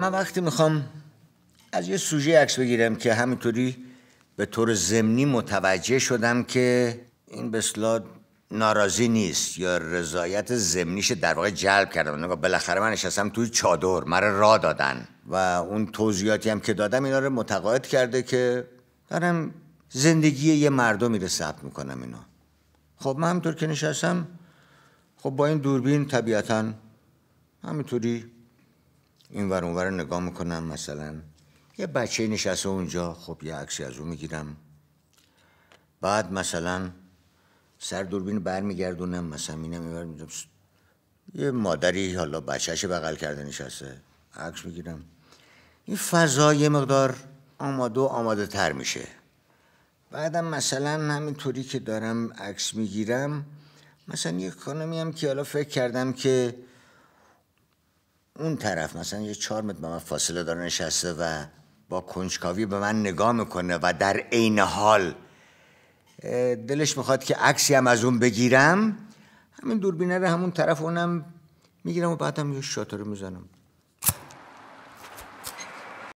من وقتی میخوام از یه سوژه عکس بگیرم که همینطوری به طور زمینی متوجه شدم که این بسلا ناراضی نیست یا رضایت زمینیش در واقع جلب کردم نگاه بالاخره من نشستم توی چادر مرا را دادن و اون توضیحاتی هم که دادم اینا رو متقاعد کرده که دارم زندگی یه مردمی رو ثبت میکنم اینا خب من همینطور که نشستم خب با این دوربین طبیعتا همینطوری این ور اونور نگاه میکنم مثلا یه بچه نشسته اونجا خب یه عکسی از اون میگیرم بعد مثلا سر دوربین برمیگردونم مثلا اینم میدونم یه مادری حالا بچهش بغل کرده نشسته عکس میگیرم این فضا یه مقدار آماده و آماده تر میشه بعدم مثلا همینطوری که دارم عکس میگیرم مثلا یه خانمی هم که حالا فکر کردم که اون طرف مثلا یه چهار متر به من فاصله داره نشسته و با کنجکاوی به من نگاه میکنه و در عین حال دلش میخواد که عکسی هم از اون بگیرم همین دوربینه رو همون طرف اونم میگیرم و بعد هم یه شاتر میزنم